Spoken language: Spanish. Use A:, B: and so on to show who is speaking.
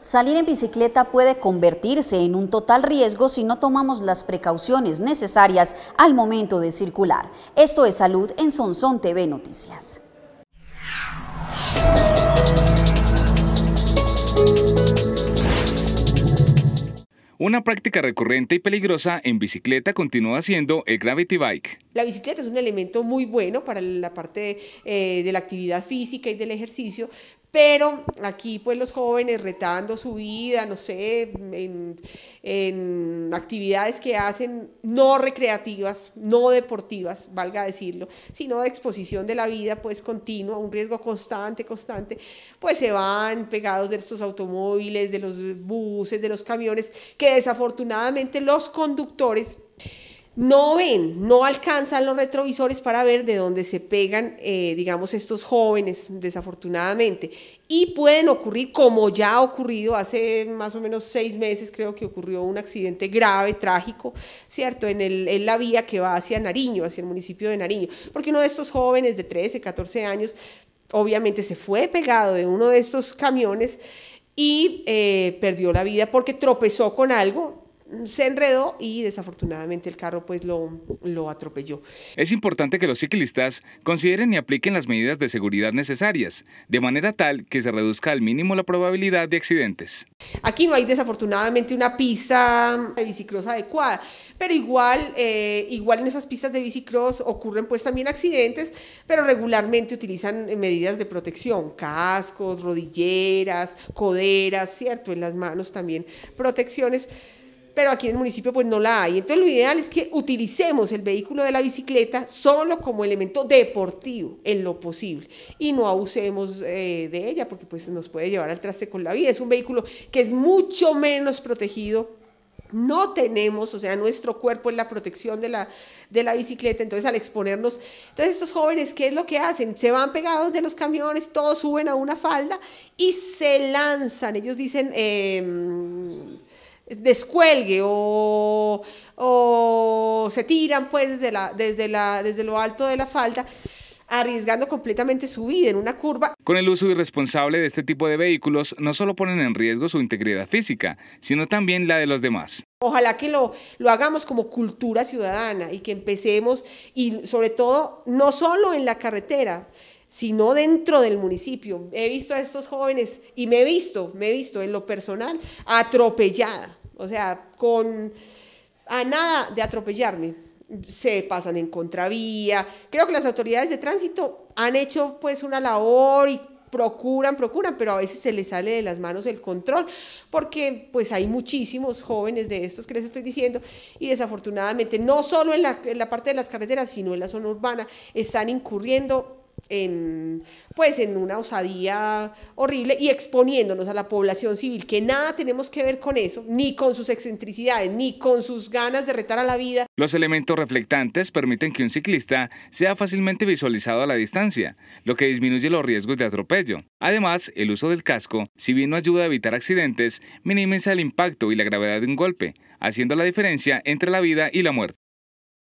A: Salir en bicicleta puede convertirse en un total riesgo si no tomamos las precauciones necesarias al momento de circular. Esto es Salud en Sonson TV Noticias.
B: Una práctica recurrente y peligrosa en bicicleta continúa siendo el gravity bike,
A: la bicicleta es un elemento muy bueno para la parte eh, de, la actividad física y del ejercicio, pero aquí pues los jóvenes retando su vida, no sé, en, en, actividades que hacen no recreativas, no deportivas, valga decirlo, sino de exposición de la vida pues continua, un riesgo constante, constante, pues se van pegados de estos automóviles, de los buses, de los camiones, que desafortunadamente los conductores no ven, no alcanzan los retrovisores para ver de dónde se pegan, eh, digamos, estos jóvenes, desafortunadamente. Y pueden ocurrir, como ya ha ocurrido hace más o menos seis meses, creo que ocurrió un accidente grave, trágico, ¿cierto? En, la vía que va hacia Nariño, hacia el municipio de Nariño. Porque uno de estos jóvenes de 13, 14 años, obviamente se fue pegado de uno de estos camiones y eh, perdió la vida porque tropezó con algo se enredó y desafortunadamente el carro pues lo, atropelló.
B: Es importante que los ciclistas consideren y apliquen las medidas de seguridad necesarias, de manera tal que se reduzca al mínimo la probabilidad de accidentes.
A: Aquí no hay desafortunadamente una pista de bicicross adecuada, pero igual, eh, igual en esas pistas de bicicross ocurren pues también accidentes, pero regularmente utilizan eh, medidas de protección, cascos, rodilleras, coderas, ¿cierto? En las manos también protecciones pero aquí en el municipio pues no la hay. Entonces lo ideal es que utilicemos el vehículo de la bicicleta solo como elemento deportivo en lo posible y no abusemos eh, de ella porque pues nos puede llevar al traste con la vida. Es un vehículo que es mucho menos protegido no tenemos, o sea, nuestro cuerpo es la protección de la, de la bicicleta, entonces al exponernos, entonces estos jóvenes, ¿qué es lo que hacen? Se van pegados de los camiones, todos suben a una falda y se lanzan, ellos dicen... Eh, descuelgue o, se tiran pues desde, la, desde, la, desde lo alto de la falda arriesgando completamente su vida en una curva.
B: Con el uso irresponsable de este tipo de vehículos, no solo ponen en riesgo su integridad física, sino también la de los demás.
A: Ojalá que lo, lo hagamos como cultura ciudadana y que empecemos, y sobre todo, no solo en la carretera, sino dentro del municipio. He visto a estos jóvenes y me he visto, me he visto en lo personal, atropellada, o sea, con a nada de atropellarme. Se pasan en contravía. Creo que las autoridades de tránsito han hecho pues una labor y procuran, procuran, pero a veces se les sale de las manos el control, porque pues hay muchísimos jóvenes de estos que les estoy diciendo y desafortunadamente no solo en la, en la parte de las carreteras, sino en la zona urbana, están incurriendo en, pues, en una osadía horrible y exponiéndonos a la población civil, que nada tenemos que ver con eso, ni con sus excentricidades, ni con sus ganas de retar a la vida.
B: Los elementos reflectantes permiten que un ciclista sea fácilmente visualizado a la distancia, lo que disminuye los riesgos de atropello. Además, el uso del casco, si bien no ayuda a evitar accidentes, minimiza el impacto y la gravedad de un golpe, haciendo la diferencia entre la vida y la muerte.